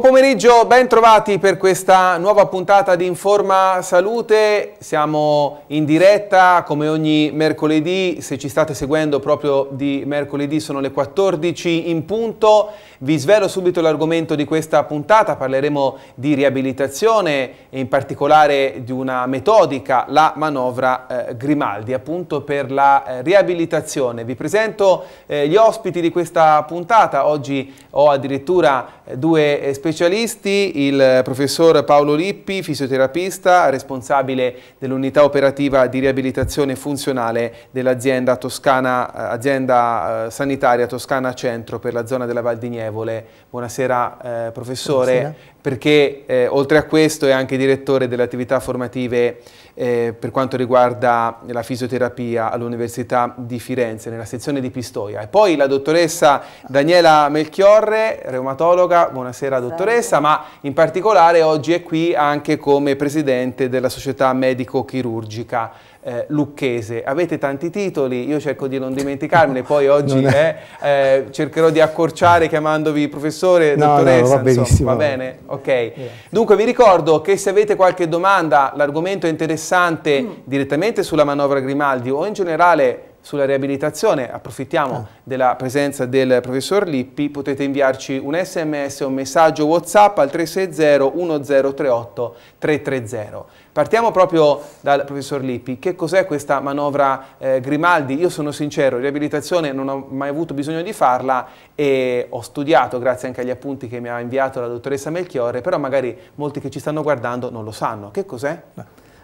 Buon pomeriggio, ben trovati per questa nuova puntata di Informa Salute. Siamo in diretta come ogni mercoledì, se ci state seguendo proprio di mercoledì sono le 14 in punto. Vi svelo subito l'argomento di questa puntata, parleremo di riabilitazione e in particolare di una metodica, la manovra eh, Grimaldi, appunto per la eh, riabilitazione. Vi presento eh, gli ospiti di questa puntata, oggi ho addirittura eh, due esperienze eh, specialisti, il professor Paolo Lippi, fisioterapista, responsabile dell'unità operativa di riabilitazione funzionale dell'azienda eh, eh, sanitaria Toscana Centro per la zona della Val di Nievole. Buonasera eh, professore, perché eh, oltre a questo è anche direttore delle attività formative eh, per quanto riguarda la fisioterapia all'Università di Firenze, nella sezione di Pistoia. E poi la dottoressa Daniela Melchiorre, reumatologa, buonasera dottoressa, ma in particolare oggi è qui anche come presidente della società medico-chirurgica eh, lucchese. Avete tanti titoli, io cerco di non dimenticarne, poi oggi è... Eh, eh, cercherò di accorciare chiamandovi professore, no, dottoressa, no, va, benissimo. va bene? Ok. Yeah. Dunque vi ricordo che se avete qualche domanda, l'argomento è interessante mm. direttamente sulla manovra Grimaldi o in generale sulla riabilitazione, approfittiamo ah. della presenza del professor Lippi, potete inviarci un sms o un messaggio whatsapp al 360-1038-330. Partiamo proprio dal professor Lippi, che cos'è questa manovra eh, Grimaldi? Io sono sincero, riabilitazione non ho mai avuto bisogno di farla e ho studiato grazie anche agli appunti che mi ha inviato la dottoressa Melchiorre, però magari molti che ci stanno guardando non lo sanno. Che cos'è?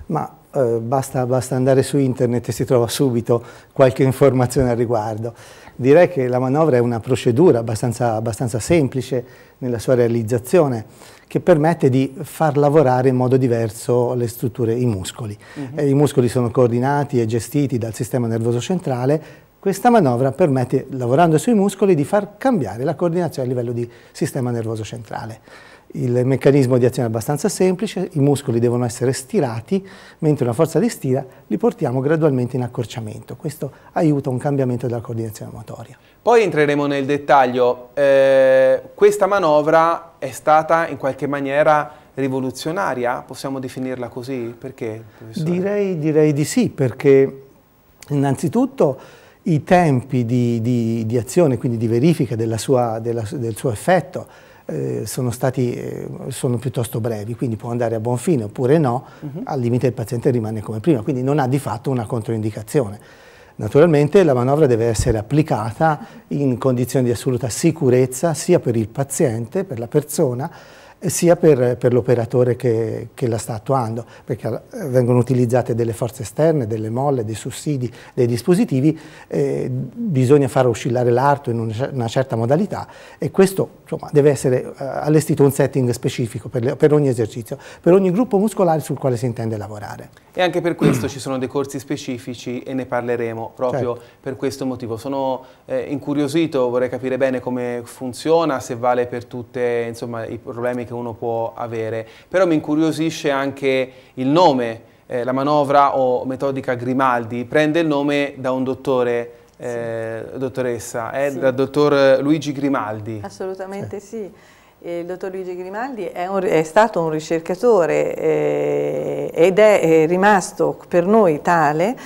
Ma eh, basta, basta, andare su internet e si trova subito qualche informazione al riguardo. Direi che la manovra è una procedura abbastanza, abbastanza semplice nella sua realizzazione che permette di far lavorare in modo diverso le strutture, i muscoli. Uh mhm. -huh. eh, I muscoli sono coordinati e gestiti dal sistema nervoso centrale questa manovra permette, lavorando sui muscoli, di far cambiare la coordinazione a livello di sistema nervoso centrale. Il meccanismo di azione è abbastanza semplice, i muscoli devono essere stirati, mentre una forza di stira li portiamo gradualmente in accorciamento. Questo aiuta un cambiamento della coordinazione motoria. Poi entreremo nel dettaglio. Eh, questa manovra è stata in qualche maniera rivoluzionaria? Possiamo definirla così? Perché? Direi, direi, di sì, perché innanzitutto i tempi di, di, di azione, quindi di verifica della sua, della, del suo effetto, eh, sono, stati, eh, sono, piuttosto brevi, quindi può andare a buon fine oppure no, uh mhm. -huh. al limite il paziente rimane come prima, quindi non ha di fatto una controindicazione. Naturalmente la manovra deve essere applicata in condizioni di assoluta sicurezza sia per il paziente, per la persona, sia per, per l'operatore che, che, la sta attuando, perché eh, vengono utilizzate delle forze esterne, delle molle, dei sussidi, dei dispositivi, eh, bisogna far oscillare l'arto in una certa modalità e questo insomma, deve essere eh, allestito un setting specifico per, le, per, ogni esercizio, per ogni gruppo muscolare sul quale si intende lavorare. E anche per questo ci sono dei corsi specifici e ne parleremo proprio certo. per questo motivo. Sono eh, incuriosito, vorrei capire bene come funziona, se vale per tutti i problemi che uno può avere, però mi incuriosisce anche il nome, eh, la manovra o metodica Grimaldi prende il nome da un dottore eh, sì. dottoressa, è sì. dal dottor Luigi Grimaldi. Assolutamente sì. Il dottor Luigi Grimaldi è, un, è stato un ricercatore eh, ed è, è rimasto per noi tale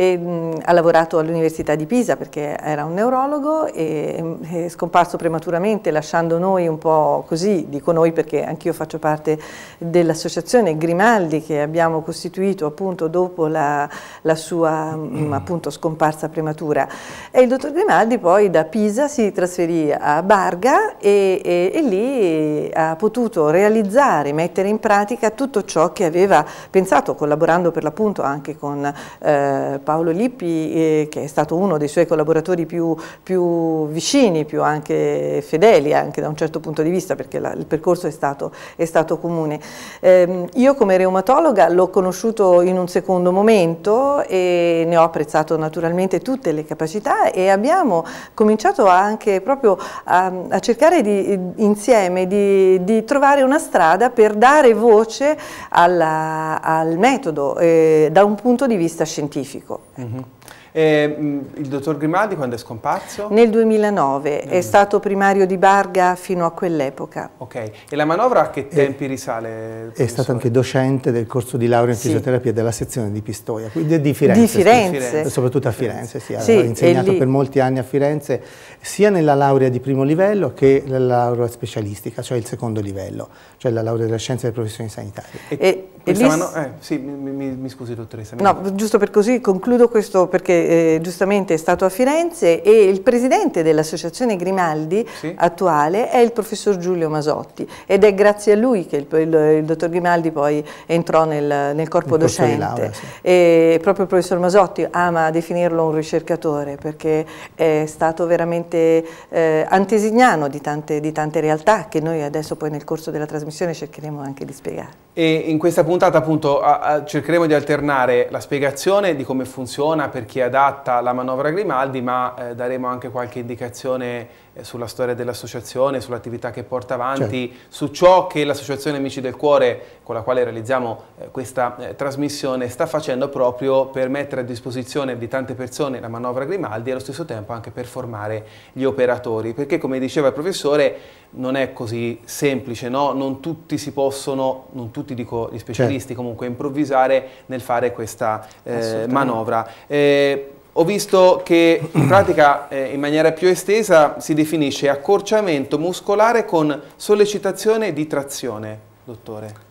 e, mh, ha lavorato all'Università di Pisa perché era un neurologo e è scomparso prematuramente lasciando noi un po' così, dico noi perché anch'io faccio parte dell'associazione Grimaldi che abbiamo costituito appunto dopo la, la sua mh, appunto scomparsa prematura. E il dottor Grimaldi poi da Pisa si trasferì a Barga e, e, e lì ha potuto realizzare, mettere in pratica tutto ciò che aveva pensato collaborando per l'appunto anche con eh, Paolo Lippi, eh, che è stato uno dei suoi collaboratori più, più, vicini, più anche fedeli, anche da un certo punto di vista, perché la, il percorso è stato, è stato comune. Eh, io come reumatologa l'ho conosciuto in un secondo momento e ne ho apprezzato naturalmente tutte le capacità e abbiamo cominciato anche proprio a, a cercare di, insieme di, di, trovare una strada per dare voce alla, al metodo eh, da un punto di vista scientifico. mm E, mm, il dottor Grimaldi quando è scomparso? Nel 2009, mm. è stato primario di Barga fino a quell'epoca. Ok, e la manovra a che eh, tempi e, risale? È stato anche docente del corso di laurea in sì. fisioterapia della sezione di Pistoia, quindi di Firenze. Di Firenze. Firenze. Soprattutto a Firenze, Firenze. sì, sì insegnato per molti anni a Firenze, sia nella laurea di primo livello che nella laurea specialistica, cioè il secondo livello, cioè la laurea della scienza delle professioni sanitarie. E, e lì... mano... eh, sì, mi, mi, mi scusi dottoressa. Mi no, giusto per così concludo questo perché eh, giustamente è stato a Firenze e il presidente dell'associazione Grimaldi sì. attuale è il professor Giulio Masotti ed è grazie a lui che il, il, il dottor Grimaldi poi entrò nel, nel corpo il docente. Laura, sì. e proprio il professor Masotti ama definirlo un ricercatore perché è stato veramente eh, antesignano di tante, di tante realtà che noi adesso poi nel corso della trasmissione cercheremo anche di spiegare. E in questa puntata appunto a, a, cercheremo di alternare la spiegazione di come funziona per chi ha adatta la manovra Grimaldi, ma eh, daremo anche qualche indicazione eh, sulla storia dell'associazione, sull'attività che porta avanti, certo. su ciò che l'associazione Amici del Cuore, con la quale realizziamo eh, questa eh, trasmissione, sta facendo proprio per mettere a disposizione di tante persone la manovra Grimaldi e allo stesso tempo anche per formare gli operatori, perché come diceva il professore non è così semplice, no? non tutti si possono, non tutti dico gli certo. specialisti certo. comunque, improvvisare nel fare questa eh, manovra. Eh, ho visto che in pratica eh, in maniera più estesa si definisce accorciamento muscolare con sollecitazione di trazione, dottore.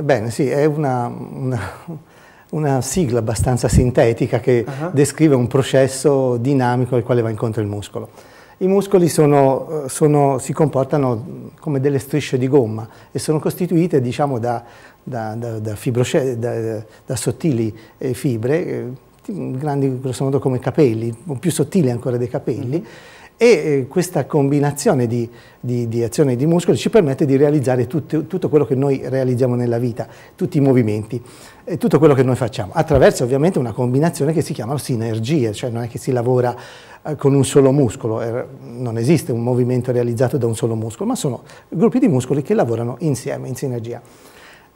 Bene, sì, è una, una, una sigla abbastanza sintetica che uh ah -huh. Ah. descrive un processo dinamico al quale va incontro il muscolo. I muscoli sono, eh, sono, si comportano come delle strisce di gomma e sono costituite diciamo, da, da, da, da sottili fibre eh, grandi grossomodo come capelli, più sottili ancora dei capelli, mm -hmm. e eh, questa combinazione di, di, di azione di muscoli ci permette di realizzare tutto, tutto, quello che noi realizziamo nella vita, tutti i movimenti, eh, tutto quello che noi facciamo, attraverso ovviamente una combinazione che si chiama sinergia, cioè non è che si lavora eh, con un solo muscolo, er, non esiste un movimento realizzato da un solo muscolo, ma sono gruppi di muscoli che lavorano insieme, in sinergia.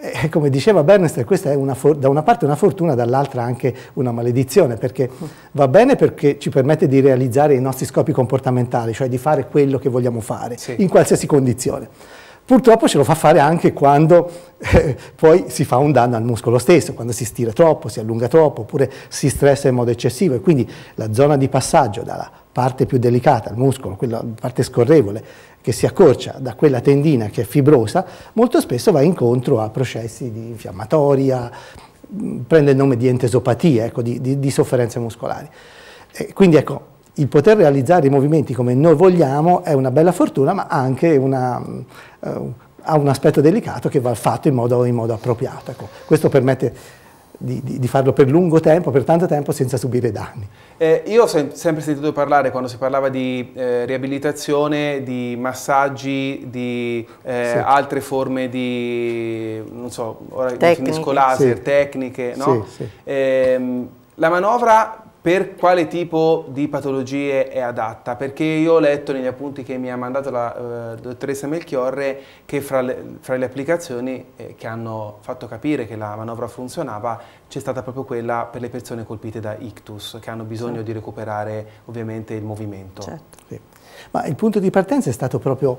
Eh, eh, come diceva Bernstein, questa è una da una parte una fortuna, dall'altra anche una maledizione, perché va bene perché ci permette di realizzare i nostri scopi comportamentali, cioè di fare quello che vogliamo fare, sì. in qualsiasi condizione. Purtroppo ce lo fa fare anche quando eh, poi si fa un danno al muscolo stesso, quando si stira troppo, si allunga troppo, oppure si stressa in modo eccessivo e quindi la zona di passaggio dalla parte più delicata, il muscolo, quella parte scorrevole che si accorcia da quella tendina che è fibrosa, molto spesso va incontro a processi di infiammatoria, mm, prende il nome di entesopatia, ecco, di, di, di, sofferenze muscolari. E quindi ecco, il poter realizzare i movimenti come noi vogliamo è una bella fortuna, ma anche una, mm, eh, ha un aspetto delicato che va fatto in modo, in modo appropriato. Ecco, questo permette di, di, di, farlo per lungo tempo, per tanto tempo, senza subire danni. Eh, io ho sem sempre sentito parlare, quando si parlava di eh, riabilitazione, di massaggi, di eh, sì. altre forme di, non so, ora definisco laser, sì. tecniche, no? Sì, ehm, la manovra per quale tipo di patologie è adatta? Perché io ho letto negli appunti che mi ha mandato la eh, dottoressa Melchiorre che fra le, fra le applicazioni eh, che hanno fatto capire che la manovra funzionava c'è stata proprio quella per le persone colpite da ictus, che hanno bisogno sì. di recuperare ovviamente il movimento. Certo. Sì. Ma il punto di partenza è stato proprio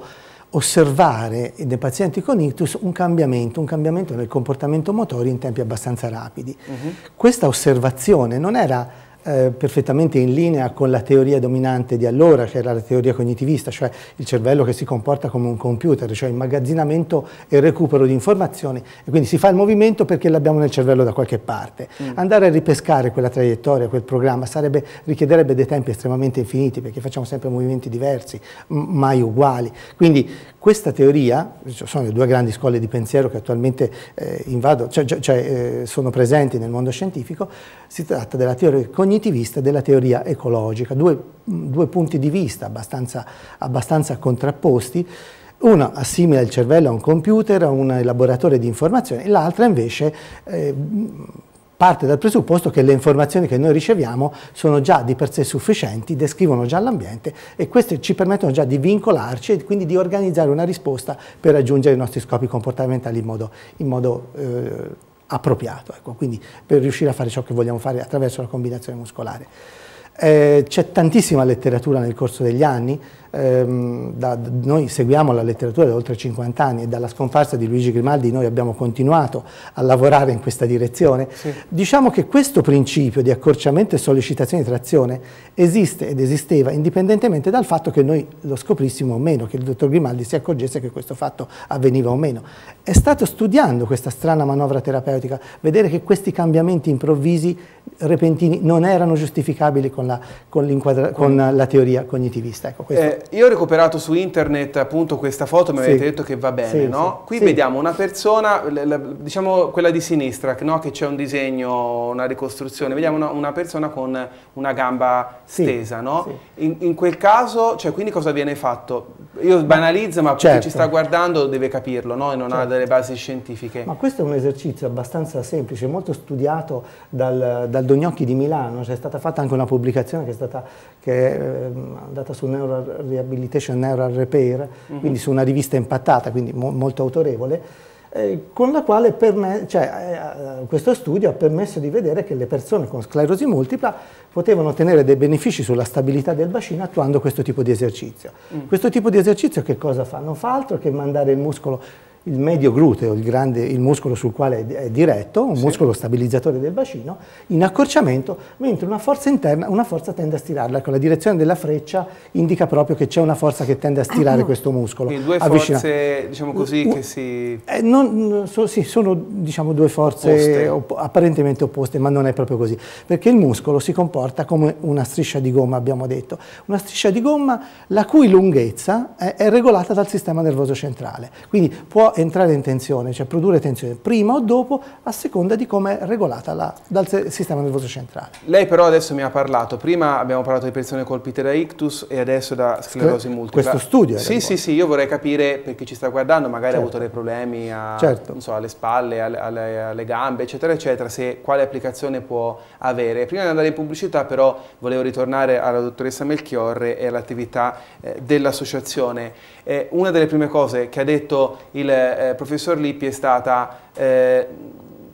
osservare nei pazienti con ictus un cambiamento, un cambiamento nel comportamento motorio in tempi abbastanza rapidi. Uh mhm. -huh. Questa osservazione non era eh, perfettamente in linea con la teoria dominante di allora, che cioè era la teoria cognitivista, cioè il cervello che si comporta come un computer, cioè immagazzinamento e recupero di informazioni. E quindi si fa il movimento perché l'abbiamo nel cervello da qualche parte. Mm. Andare a ripescare quella traiettoria, quel programma, sarebbe, richiederebbe dei tempi estremamente infiniti perché facciamo sempre movimenti diversi, mai uguali. Quindi questa teoria, cioè, sono le due grandi scuole di pensiero che attualmente eh, invado, cioè, cioè, cioè eh, sono presenti nel mondo scientifico, si tratta della teoria cognitiva cognitivista della teoria ecologica, due, due punti di vista abbastanza, abbastanza contrapposti, uno assimila il cervello a un computer, a un elaboratore di informazioni, l'altra invece eh, parte dal presupposto che le informazioni che noi riceviamo sono già di per sé sufficienti, descrivono già l'ambiente e queste ci permettono già di vincolarci e quindi di organizzare una risposta per raggiungere i nostri scopi comportamentali in modo, in modo eh, appropriato, ecco, quindi per riuscire a fare ciò che vogliamo fare attraverso la combinazione muscolare. Eh, c'è tantissima letteratura nel corso degli anni, ehm, da, noi seguiamo la letteratura da oltre 50 anni e dalla scomparsa di Luigi Grimaldi noi abbiamo continuato a lavorare in questa direzione, sì. diciamo che questo principio di accorciamento e sollecitazione di trazione esiste ed esisteva indipendentemente dal fatto che noi lo scoprissimo o meno, che il dottor Grimaldi si accorgesse che questo fatto avveniva o meno. È stato studiando questa strana manovra terapeutica, vedere che questi cambiamenti improvvisi, repentini, non erano giustificabili con la, con con la teoria cognitivista. Ecco, questo. Eh, io ho recuperato su internet appunto questa foto, mi sì. avete detto che va bene, sì, no? Sì. Qui vediamo una persona, diciamo quella di sinistra, no? che c'è un disegno, una ricostruzione, vediamo una, una persona con una gamba stesa, no? In, in, quel caso, cioè, quindi cosa viene fatto? Io banalizzo, ma certo. chi ci certo. sta guardando deve capirlo, no? E non certo. ha delle basi scientifiche. Ma questo è un esercizio abbastanza semplice, molto studiato dal, dal Dognocchi di Milano, c'è cioè, stata fatta anche una pubblicazione che è, stata, che è ehm, andata su Neural Rehabilitation Neural Repair, mm -hmm. quindi su una rivista impattata, quindi mo molto autorevole, eh, con la quale cioè, eh, eh, questo studio ha permesso di vedere che le persone con sclerosi multipla potevano ottenere dei benefici sulla stabilità del bacino attuando questo tipo di esercizio. Mm. Questo tipo di esercizio che cosa fa? Non fa altro che mandare il muscolo il medio gluteo, il, grande, il, muscolo sul quale è diretto, un sì. muscolo stabilizzatore del bacino, in accorciamento, mentre una forza interna, una forza tende a stirarla. Ecco, la direzione della freccia indica proprio che c'è una forza che tende a stirare ah. questo muscolo. Quindi due avvicina. forze, diciamo così, che si... Eh, non, so, sì, sono diciamo, due forze op apparentemente opposte, ma non è proprio così. Perché il muscolo si comporta come una striscia di gomma, abbiamo detto. Una striscia di gomma la cui lunghezza è, è regolata dal sistema nervoso centrale. Quindi può entrare in tensione, cioè produrre tensione prima o dopo a seconda di come è regolata la, dal sistema nervoso centrale. Lei però adesso mi ha parlato, prima abbiamo parlato di persone colpite da ictus e adesso da sclerosi multipla. Questo studio. Sì, sì, sì, io vorrei capire per chi ci sta guardando, magari certo. ha avuto dei problemi a, certo. so, alle spalle, alle, alle, alle, gambe, eccetera, eccetera, se, quale applicazione può avere. Prima di andare in pubblicità però volevo ritornare alla dottoressa Melchiorre e all'attività eh, dell'associazione. Eh, una delle prime cose che ha detto il eh, eh, professor Lippi è stata eh,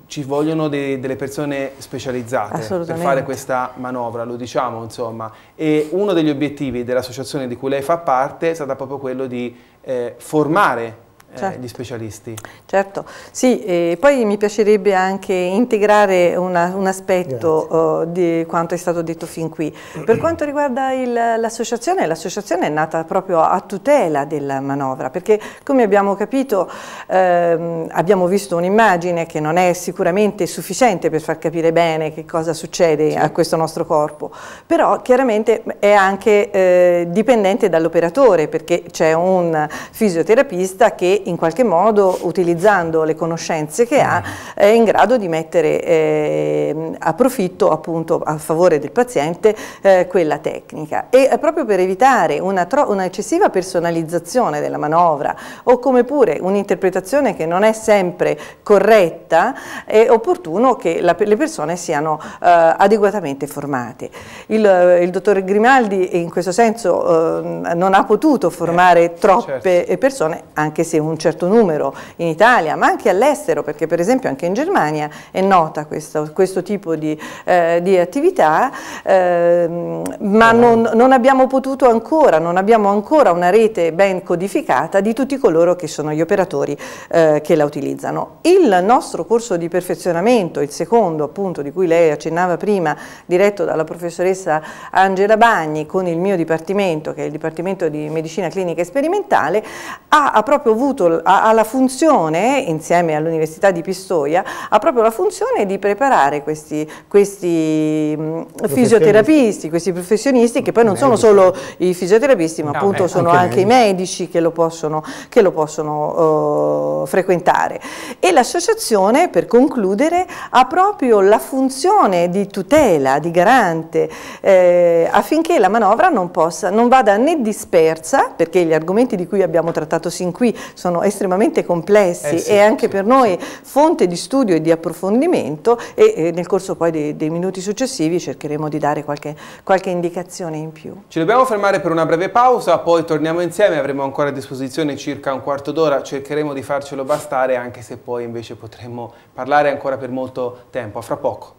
ci vogliono dei, delle persone specializzate per fare questa manovra, lo diciamo insomma, e uno degli obiettivi dell'associazione di cui lei fa parte è stato proprio quello di eh, formare eh, certo. gli specialisti. Certo, sì, eh, poi mi piacerebbe anche integrare una, un aspetto uh, di quanto è stato detto fin qui. Per quanto riguarda l'associazione, l'associazione è nata proprio a tutela della manovra, perché come abbiamo capito ehm, abbiamo visto un'immagine che non è sicuramente sufficiente per far capire bene che cosa succede sì. a questo nostro corpo, però chiaramente è anche eh, dipendente dall'operatore, perché c'è un fisioterapista che in qualche modo utilizzando le conoscenze che ha è in grado di mettere eh, a profitto appunto a favore del paziente eh, quella tecnica e eh, proprio per evitare un'eccessiva una personalizzazione della manovra o come pure un'interpretazione che non è sempre corretta è opportuno che la, le persone siano eh, adeguatamente formate. Il, eh, il, dottor Grimaldi in questo senso ehm, non ha potuto formare eh, certo. troppe certo. persone anche se un un certo numero in Italia, ma anche all'estero, perché per esempio anche in Germania è nota questo, questo tipo di, eh, di attività, eh, ma non, non, abbiamo potuto ancora, non abbiamo ancora una rete ben codificata di tutti coloro che sono gli operatori eh, che la utilizzano. Il nostro corso di perfezionamento, il secondo appunto di cui lei accennava prima, diretto dalla professoressa Angela Bagni con il mio dipartimento, che è il Dipartimento di Medicina Clinica e Sperimentale, ha, ha proprio avuto appunto ha, la funzione, insieme all'Università di Pistoia, ha proprio la funzione di preparare questi, questi mm, fisioterapisti, questi professionisti che poi non medici. sono solo i fisioterapisti ma no, appunto beh, sono anche, anche i medici che lo possono, che lo possono uh, frequentare. E l'associazione, per concludere, ha proprio la funzione di tutela, di garante, eh, affinché la manovra non, possa, non vada né dispersa, perché gli argomenti di cui abbiamo trattato sin qui sono sono estremamente complessi eh sì, e anche sì, per noi sì. fonte di studio e di approfondimento e, e nel corso poi dei, dei, minuti successivi cercheremo di dare qualche, qualche indicazione in più. Ci dobbiamo fermare per una breve pausa, poi torniamo insieme, avremo ancora a disposizione circa un quarto d'ora, cercheremo di farcelo bastare anche se poi invece potremo parlare ancora per molto tempo, a fra poco.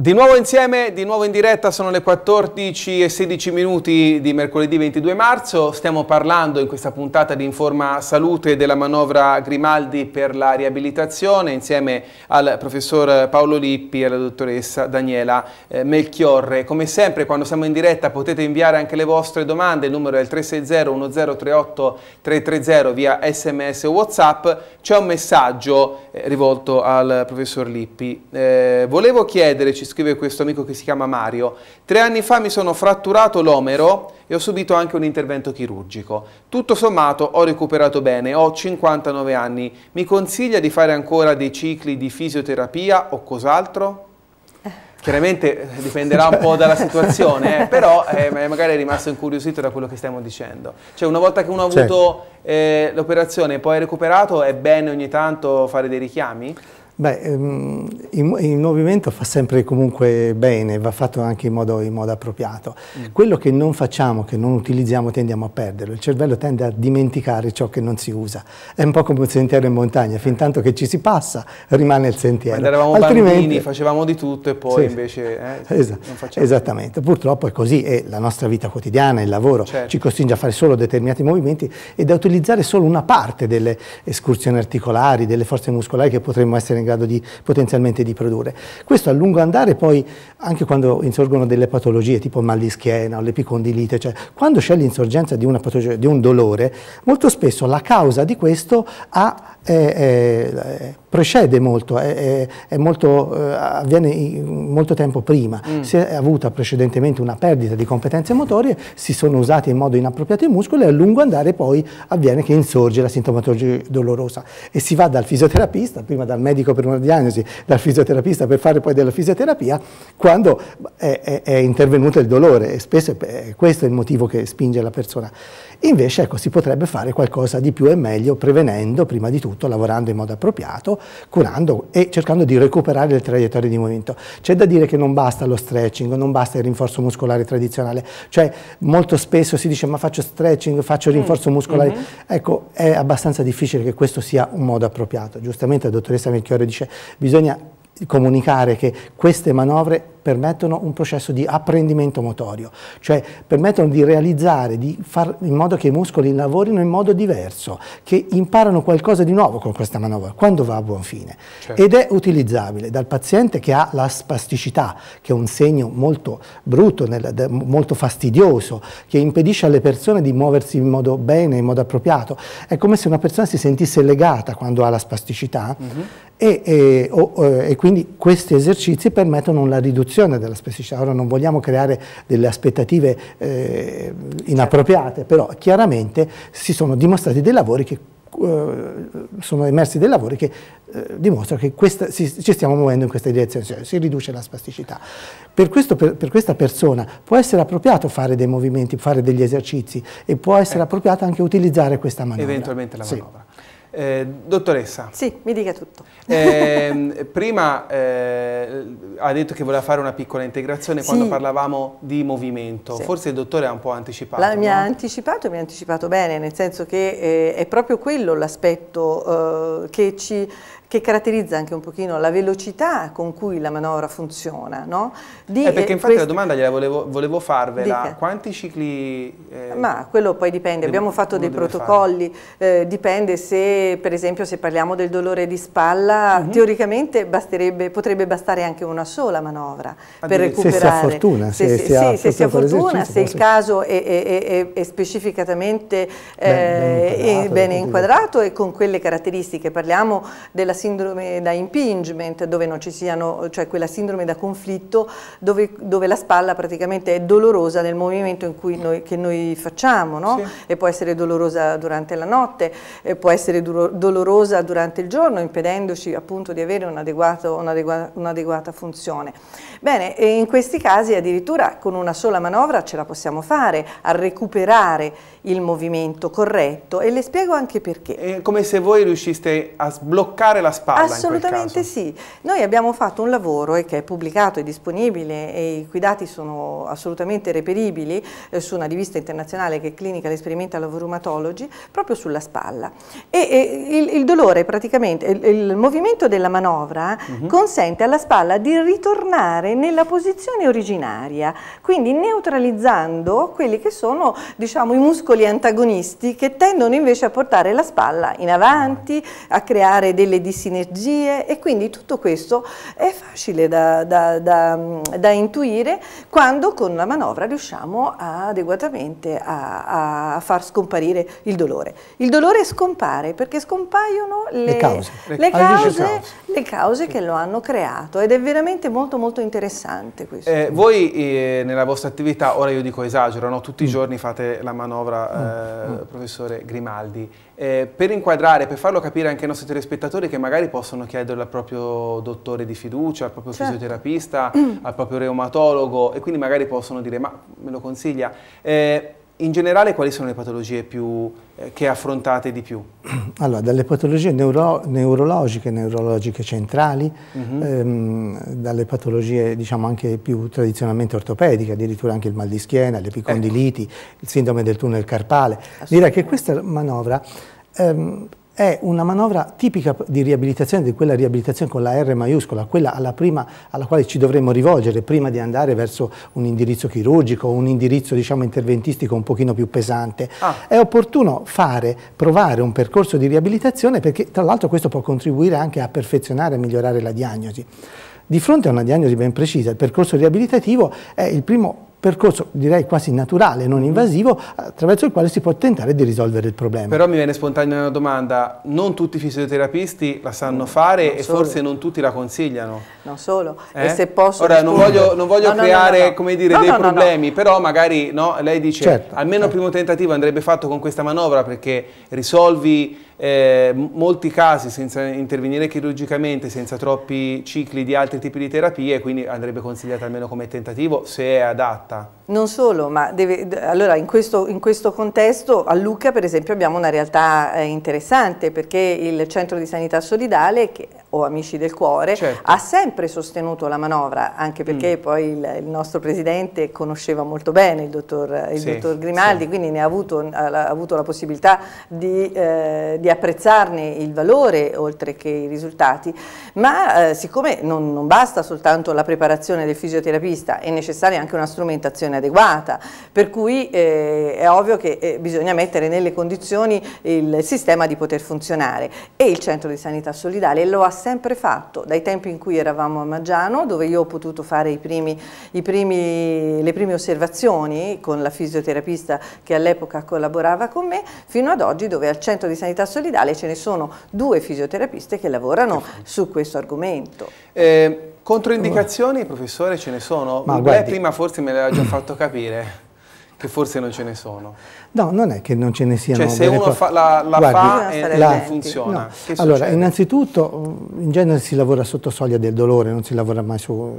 Di nuovo insieme, di nuovo in diretta, sono le 14 e 16 minuti di mercoledì 22 marzo, stiamo parlando in questa puntata di Informa Salute della manovra Grimaldi per la riabilitazione insieme al professor Paolo Lippi e alla dottoressa Daniela eh, Melchiorre. Come sempre quando siamo in diretta potete inviare anche le vostre domande, il numero è il 360-1038-330 via sms o whatsapp, c'è un messaggio eh, rivolto al professor Lippi. Eh, volevo chiedere, ci scrive questo amico che si chiama Mario, tre anni fa mi sono fratturato l'omero e ho subito anche un intervento chirurgico. Tutto sommato ho recuperato bene, ho 59 anni. Mi consiglia di fare ancora dei cicli di fisioterapia o cos'altro? Eh. Chiaramente eh, dipenderà un po' dalla situazione, eh, però eh, magari è rimasto incuriosito da quello che stiamo dicendo. Cioè una volta che uno ha certo. avuto eh, l'operazione e poi è recuperato, è bene ogni tanto fare dei richiami? Beh, ehm, il, movimento fa sempre comunque bene, va fatto anche in modo, in modo appropriato. Mm. Quello che non facciamo, che non utilizziamo, tendiamo a perderlo. Il cervello tende a dimenticare ciò che non si usa. È un po' come un sentiero in montagna, fin tanto che ci si passa rimane il sentiero. Quando eravamo Altrimenti... bambini facevamo di tutto e poi sì, invece eh, es non facciamo. Esattamente, purtroppo è così, è la nostra vita quotidiana, il lavoro certo. ci costringe a fare solo determinati movimenti ed a utilizzare solo una parte delle escursioni articolari, delle forze muscolari che potremmo essere in grado grado di, potenzialmente di produrre. Questo a lungo andare poi, anche quando insorgono delle patologie tipo mal di schiena o l'epicondilite, cioè quando c'è l'insorgenza di, una patologia, di, un dolore, molto spesso la causa di questo ha, eh, eh, precede molto, è, è molto eh, avviene molto tempo prima. Mm. Se è avuta precedentemente una perdita di competenze motorie, si sono usati in modo inappropriato i muscoli e a lungo andare poi avviene che insorge la sintomatologia dolorosa. E si va dal fisioterapista, prima dal medico per per una diagnosi dal fisioterapista per fare poi della fisioterapia quando è, eh, è, eh, è intervenuto il dolore e spesso è, eh, questo è il motivo che spinge la persona. Invece ecco, si potrebbe fare qualcosa di più e meglio prevenendo prima di tutto, lavorando in modo appropriato, curando e cercando di recuperare le traiettorie di movimento. C'è da dire che non basta lo stretching, non basta il rinforzo muscolare tradizionale, cioè molto spesso si dice ma faccio stretching, faccio mm, rinforzo muscolare, mm -hmm. ecco è abbastanza difficile che questo sia un modo appropriato. Giustamente la dottoressa Melchiore dice bisogna comunicare che queste manovre permettono un processo di apprendimento motorio, cioè permettono di realizzare, di fare in modo che i muscoli lavorino in modo diverso, che imparano qualcosa di nuovo con questa manovra, quando va a buon fine. Certo. Ed è utilizzabile dal paziente che ha la spasticità, che è un segno molto brutto, nel, molto fastidioso, che impedisce alle persone di muoversi in modo bene, in modo appropriato. È come se una persona si sentisse legata quando ha la spasticità mm -hmm. e, e, o, eh, e quindi questi esercizi permettono la riduzione riduzione della spessicità. Ora non vogliamo creare delle aspettative eh, inappropriate, però chiaramente si sono dimostrati dei lavori che eh, sono emersi dei lavori che eh, dimostrano che questa, si, ci stiamo muovendo in questa direzione, cioè si riduce la spasticità. Per, questo, per, per, questa persona può essere appropriato fare dei movimenti, fare degli esercizi e può essere eh. appropriato anche utilizzare questa manovra. Eventualmente la manovra. Sì. Eh, dottoressa. Sì, mi dica tutto. Eh, prima eh, ha detto che voleva fare una piccola integrazione sì. quando parlavamo di movimento. Sì. Forse il dottore ha un po' anticipato. La, no? Mi ha anticipato e mi ha anticipato bene, nel senso che eh, è proprio quello l'aspetto eh, che ci che caratterizza anche un pochino la velocità con cui la manovra funziona. No? Di, eh perché eh, infatti questi... la domanda gliela volevo, volevo farvela, Dica. quanti cicli... Eh, Ma quello poi dipende, abbiamo fatto dei protocolli, eh, dipende se per esempio se parliamo del dolore di spalla, uh mhm. -huh. teoricamente potrebbe bastare anche una sola manovra per recuperare. Se si ha fortuna, se, se, se, si, ha, se si ha fortuna, se il caso è, è, è, è specificatamente ben, ben eh, inquadrato, ben inquadrato e con quelle caratteristiche, parliamo della sindrome da impingement, dove non ci siano, cioè quella sindrome da conflitto dove, dove la spalla praticamente è dolorosa nel movimento noi, che noi facciamo, no? sì. e può essere dolorosa durante la notte, può essere dolorosa durante il giorno, impedendoci appunto di avere un'adeguata un un funzione. Bene, in questi casi addirittura con una sola manovra ce la possiamo fare a recuperare il movimento corretto e le spiego anche perché. È come se voi riusciste a sbloccare la la spalla. Assolutamente sì. Noi abbiamo fatto un lavoro eh, che è pubblicato e disponibile e i cui dati sono assolutamente reperibili eh, su una rivista internazionale che è Clinical Experimental of Rheumatology, proprio sulla spalla. E, e il, il, dolore praticamente, il, il, movimento della manovra uh mhm. -huh. consente alla spalla di ritornare nella posizione originaria, quindi neutralizzando quelli che sono diciamo, i muscoli antagonisti che tendono invece a portare la spalla in avanti, a creare delle distanze sinergie e quindi tutto questo è facile da, da, da, da intuire quando con la manovra riusciamo adeguatamente a, a, far scomparire il dolore. Il dolore scompare perché scompaiono le, le, cause. Le, ah, cause, cause. le cause, che lo hanno creato ed è veramente molto molto interessante questo. Eh, voi eh, nella vostra attività, ora io dico esagero, no? tutti i giorni fate la manovra, mm. eh, mm. professore Grimaldi, eh, per inquadrare, per farlo capire anche ai nostri telespettatori che magari possono chiederlo al proprio dottore di fiducia, al proprio certo. fisioterapista, al proprio reumatologo e quindi magari possono dire ma me lo consiglia. Eh, in generale quali sono le patologie più, eh, che affrontate di più? Allora, dalle patologie neuro neurologiche, neurologiche centrali, uh mhm. -huh. ehm, dalle patologie diciamo anche più tradizionalmente ortopediche, addirittura anche il mal di schiena, l'epicondiliti, ecco. il sindrome del tunnel carpale. Direi che questa manovra ehm, è una manovra tipica di riabilitazione, di quella riabilitazione con la R maiuscola, quella alla, prima, alla quale ci dovremmo rivolgere prima di andare verso un indirizzo chirurgico, un indirizzo diciamo, interventistico un pochino più pesante. Ah. È opportuno fare, provare un percorso di riabilitazione perché tra l'altro questo può contribuire anche a perfezionare e migliorare la diagnosi. Di fronte a una diagnosi ben precisa, il percorso riabilitativo è il primo percorso direi quasi naturale, non invasivo, attraverso il quale si può tentare di risolvere il problema. Però mi viene spontanea una domanda, non tutti i fisioterapisti la sanno fare non e solo. forse non tutti la consigliano. Non solo, eh? e se posso... Ora non voglio, non voglio no, creare no, no, dire, dei problemi, però magari lei dice certo, almeno certo. il primo tentativo andrebbe fatto con questa manovra perché risolvi eh, molti casi senza intervenire chirurgicamente, senza troppi cicli di altri tipi di terapie, quindi andrebbe consigliata almeno come tentativo se è adatta. Non solo, ma deve, allora in questo, in questo, contesto a Lucca per esempio abbiamo una realtà eh, interessante perché il centro di sanità solidale che, o Amici del Cuore certo. ha sempre sostenuto la manovra anche perché mm. poi il, il, nostro presidente conosceva molto bene il dottor, il sì, dottor Grimaldi sì. quindi ne ha avuto, ha avuto la possibilità di, eh, di, apprezzarne il valore oltre che i risultati ma eh, siccome non, non basta soltanto la preparazione del fisioterapista è necessaria anche una strumentazione inadeguata, per cui eh, è ovvio che eh, bisogna mettere nelle condizioni il sistema di poter funzionare e il centro di sanità solidale lo ha sempre fatto, dai tempi in cui eravamo a Maggiano dove io ho potuto fare i primi, i primi, le prime osservazioni con la fisioterapista che all'epoca collaborava con me, fino ad oggi dove al centro di sanità solidale ce ne sono due fisioterapiste che lavorano su questo argomento. Eh, Controindicazioni, professore, ce ne sono? Ma Beh, guardi... prima forse me l'aveva già fatto capire che forse non ce ne sono. No, non è che non ce ne siano. Cioè se uno fa, la, la Guardi, fa e la, non funziona. No. Allora, innanzitutto in genere si lavora sotto soglia del dolore, non si lavora mai su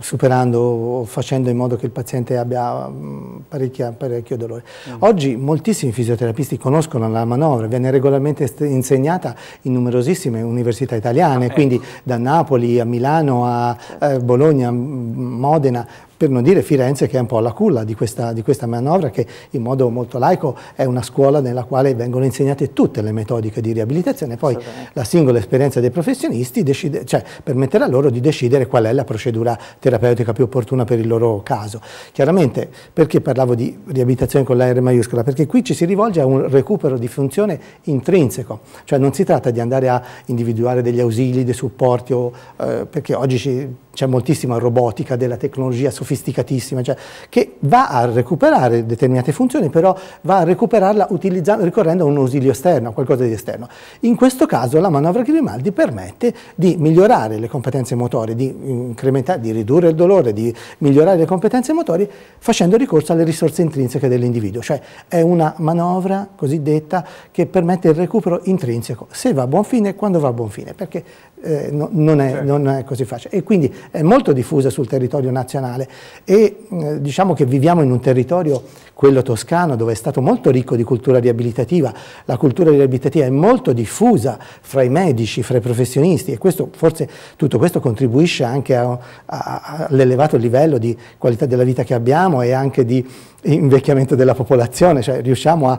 superando o facendo in modo che il paziente abbia mm, parecchio dolore. Mm. Oggi moltissimi fisioterapisti conoscono la manovra, viene regolarmente insegnata in numerosissime università italiane, ah, quindi ecco. da Napoli a Milano a eh, Bologna, a mm, Modena, per non dire Firenze che è un po' la culla di questa, di questa, manovra che in modo molto laico è una scuola nella quale vengono insegnate tutte le metodiche di riabilitazione, poi la singola esperienza dei professionisti decide, cioè, permetterà loro di decidere qual è la procedura terapeutica più opportuna per il loro caso. Chiaramente perché parlavo di riabilitazione con la R maiuscola? Perché qui ci si rivolge a un recupero di funzione intrinseco, cioè non si tratta di andare a individuare degli ausili, dei supporti, o, eh, perché oggi ci c'è moltissima robotica della tecnologia sofisticatissima, cioè, che va a recuperare determinate funzioni, però va a recuperarla ricorrendo a un ausilio esterno, a qualcosa di esterno. In questo caso la manovra Grimaldi permette di migliorare le competenze motorie, di, di ridurre il dolore, di migliorare le competenze motorie facendo ricorso alle risorse intrinseche dell'individuo, cioè è una manovra cosiddetta che permette il recupero intrinseco, se va a buon fine quando va a buon fine, perché eh, no, non, è, certo. non, è, così facile. E quindi è molto diffusa sul territorio nazionale e eh, diciamo che viviamo in un territorio, quello toscano, dove è stato molto ricco di cultura riabilitativa, la cultura riabilitativa è molto diffusa fra i medici, fra i professionisti e questo, forse tutto questo contribuisce anche all'elevato livello di qualità della vita che abbiamo e anche di invecchiamento della popolazione, cioè riusciamo a,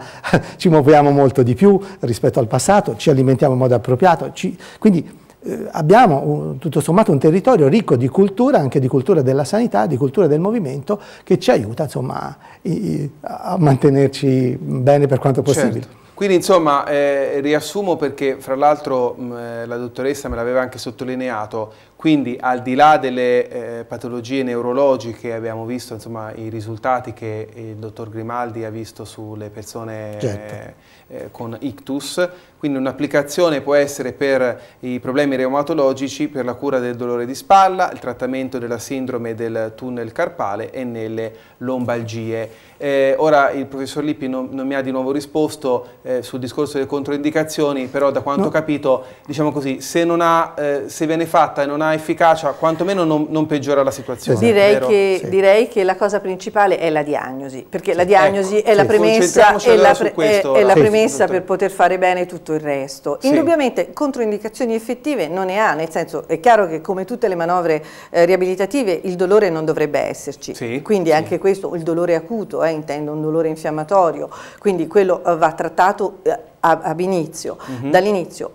ci muoviamo molto di più rispetto al passato, ci alimentiamo in modo appropriato, ci, quindi eh, abbiamo un, tutto sommato un territorio ricco di cultura, anche di cultura della sanità, di cultura del movimento, che ci aiuta insomma, i, a mantenerci bene per quanto certo. possibile. Certo. Quindi insomma eh, riassumo perché fra l'altro eh, la dottoressa me l'aveva anche sottolineato, quindi al di là delle eh, patologie neurologiche abbiamo visto insomma, i risultati che il dottor Grimaldi ha visto sulle persone certo. eh, eh, con ictus, quindi un'applicazione può essere per i problemi reumatologici, per la cura del dolore di spalla, il trattamento della sindrome del tunnel carpale e nelle lombalgie. Eh, ora il professor Lippi non, non, mi ha di nuovo risposto eh, sul discorso delle controindicazioni, però da quanto ho capito, diciamo così, se, ha, eh, se viene fatta e non ha efficacia, quantomeno non, non peggiora la situazione. Esatto. Direi che, sì. direi che, la cosa principale è la diagnosi, perché sì, la diagnosi ecco, è, sì. la premessa, è, la pre è, è la premessa, per poter fare bene tutto il resto. Indubbiamente controindicazioni effettive non ne ha, nel senso è chiaro che come tutte le manovre eh, riabilitative il dolore non dovrebbe esserci, quindi anche questo, il dolore acuto, eh, intendo un dolore infiammatorio, quindi quello eh, va trattato eh, Mm -hmm. dall'inizio.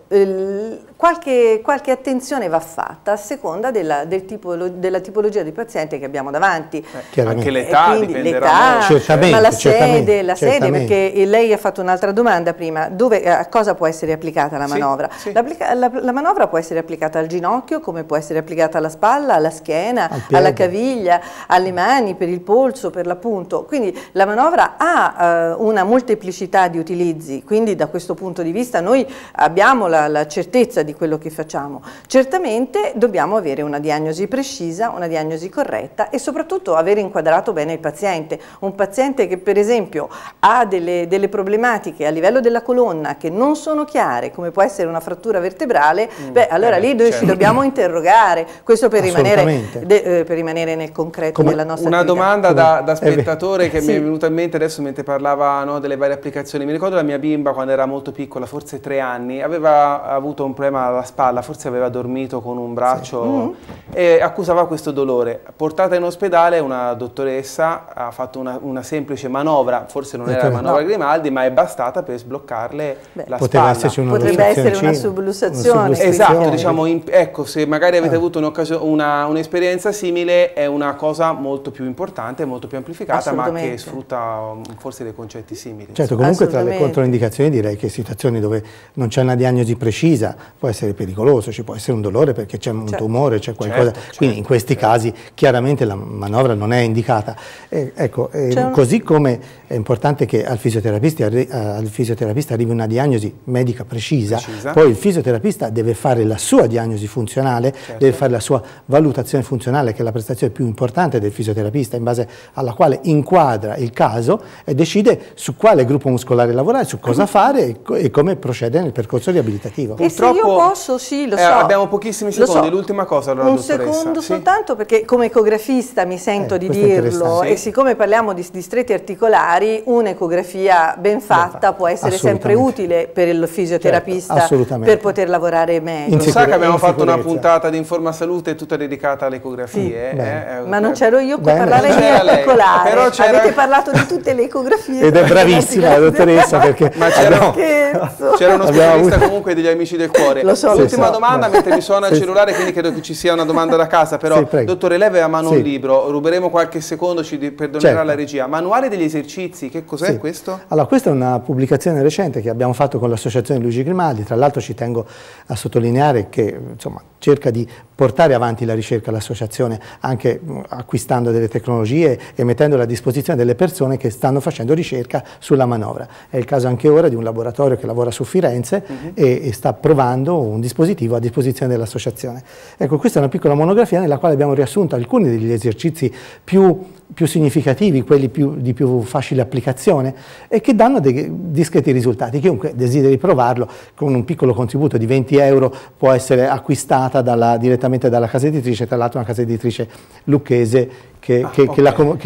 Qualche, qualche, attenzione va fatta a seconda della, del tipo, della tipologia di paziente che abbiamo davanti. Eh, Anche l'età dipenderà. Certamente, ma la sede, la sede perché lei ha fatto un'altra domanda prima, dove, eh, a cosa può essere applicata la manovra? Sì, sì. La, la, manovra può essere applicata al ginocchio, come può essere applicata alla spalla, alla schiena, al alla caviglia, alle mani, per il polso, per l'appunto. Quindi la manovra ha eh, una molteplicità di utilizzi, quindi da questo punto di vista noi abbiamo la, la certezza di quello che facciamo. Certamente dobbiamo avere una diagnosi precisa, una diagnosi corretta e soprattutto avere inquadrato bene il paziente. Un paziente che per esempio ha delle, delle problematiche a livello della colonna che non sono chiare, come può essere una frattura vertebrale, mm, beh allora eh, lì certo. ci dobbiamo interrogare, questo per, rimanere, de, eh, per rimanere, nel concreto come della nostra Una attività. domanda da, da eh, spettatore eh, che sì. mi è venuta in mente adesso mentre parlava no, delle varie applicazioni, mi ricordo la mia bimba quando era era molto piccola, forse tre anni, aveva avuto un problema alla spalla, forse aveva dormito con un braccio sì. mm -hmm. e accusava questo dolore. Portata in ospedale una dottoressa ha fatto una, una semplice manovra, forse non eh, era la manovra no. Grimaldi, ma è bastata per sbloccarle Beh, la spalla. Potrebbe essere una sublussazione. Una sublussazione. Esatto, diciamo, in, ecco, se magari avete ah. avuto un'esperienza un simile è una cosa molto più importante, molto più amplificata, ma che sfrutta um, forse dei concetti simili. Certo, comunque tra le controindicazioni direi che situazioni dove non c'è una diagnosi precisa può essere pericoloso, ci può essere un dolore perché c'è un certo. tumore, c'è qualcosa. Certo, certo, Quindi in questi certo. casi chiaramente la manovra non è indicata. Eh, ecco, eh, così come è importante che al fisioterapista, eh, al fisioterapista arrivi una diagnosi medica precisa, precisa, poi il fisioterapista deve fare la sua diagnosi funzionale, certo. deve fare la sua valutazione funzionale, che è la prestazione più importante del fisioterapista, in base alla quale inquadra il caso e decide su quale gruppo muscolare lavorare, su cosa mhm. fare fare e come procede nel percorso riabilitativo. e se io posso, sì, lo eh, so. Eh, abbiamo pochissimi secondi, so. l'ultima cosa allora, Un secondo sì? soltanto perché come ecografista mi sento eh, di dirlo sì. e siccome parliamo di distretti articolari, un'ecografia ben fatta può essere sempre utile per il fisioterapista certo, per poter lavorare meglio. Lo sa che abbiamo fatto una puntata di Informa Salute tutta dedicata alle ecografie? Sì. Eh, eh Ma non c'ero io per parlare di articolare. Avete parlato di tutte le ecografie. Ed è bravissima la dottoressa perché... Ma c'era c'era uno specialista comunque degli amici del cuore. Lo so, L'ultima so. domanda, mentre mi suona il cellulare, quindi credo che ci sia una domanda da casa, però, dottore, lei aveva a mano un libro, ruberemo qualche secondo, ci perdonerà certo. la regia. Manuale degli esercizi, che cos'è questo? Allora, questa è una pubblicazione recente che abbiamo fatto con l'associazione Luigi Grimaldi, tra l'altro ci tengo a sottolineare che, insomma, cerca di portare avanti la ricerca all'associazione anche mm, acquistando delle tecnologie e mettendole a disposizione delle persone che stanno facendo ricerca sulla manovra. È il caso anche ora di un laboratorio che lavora su Firenze uh mhm. -huh. e, e, sta provando un dispositivo a disposizione dell'associazione. Ecco, questa è una piccola monografia nella quale abbiamo riassunto alcuni degli esercizi più, più significativi, quelli più, di più facile applicazione e che danno dei discreti risultati. Chiunque desideri provarlo con un piccolo contributo di 20 euro può essere acquistata dalla direzione direttamente dalla casa editrice, tra l'altro una casa editrice lucchese che, ah, che, okay. che,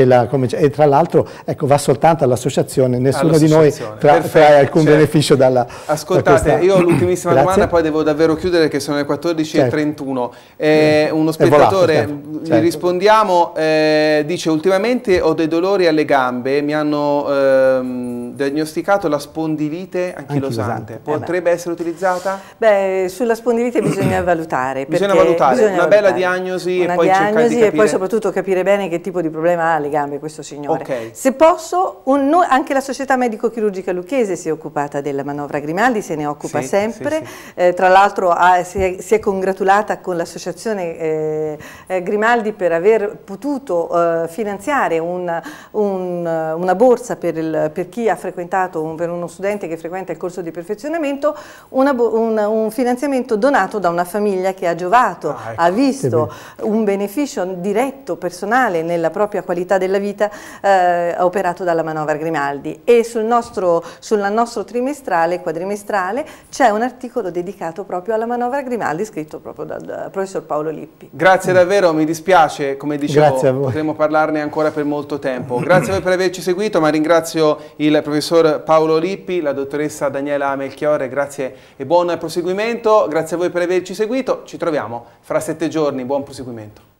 la, che la e tra l'altro ecco, va soltanto all'associazione, nessuno all di noi trae alcun cioè, beneficio dalla... Ascoltate, da questa... io ho l'ultimissima domanda, poi devo davvero chiudere che sono le 14.31. Certo. Eh, eh uno spettatore, volato, certo. gli certo. rispondiamo, eh, dice ultimamente ho dei dolori alle gambe, mi hanno ehm, diagnosticato la spondilite anchilosante, eh potrebbe eh essere utilizzata? Beh, sulla spondilite bisogna valutare. Bisogna valutare, bisogna una valutare. bella diagnosi una e poi diagnosi cercare di capire... e poi soprattutto capire bene che tipo di problema ha alle gambe questo signore. Okay. Se posso, un, anche la società medico-chirurgica lucchese si è occupata della manovra Grimaldi, se ne occupa sì, sempre, sì, sì. Eh, tra l'altro si, si, è congratulata con l'associazione eh, eh Grimaldi per aver potuto eh, finanziare un, un, una borsa per, il, per, chi ha frequentato, un, per uno studente che frequenta il corso di perfezionamento, una, un, finanziamento donato da una famiglia che ha giovato, ah, ecco, ha visto un beneficio diretto, personale, reale nella propria qualità della vita eh, operato dalla manovra Grimaldi e sul nostro, sul nostro trimestrale, quadrimestrale, c'è un articolo dedicato proprio alla manovra Grimaldi scritto proprio dal professor Paolo Lippi. Grazie davvero, mi dispiace, come dicevo, potremmo parlarne ancora per molto tempo. Grazie a voi per averci seguito, ma ringrazio il professor Paolo Lippi, la dottoressa Daniela Melchiore, grazie e buon proseguimento, grazie a voi per averci seguito, ci troviamo fra sette giorni, buon proseguimento.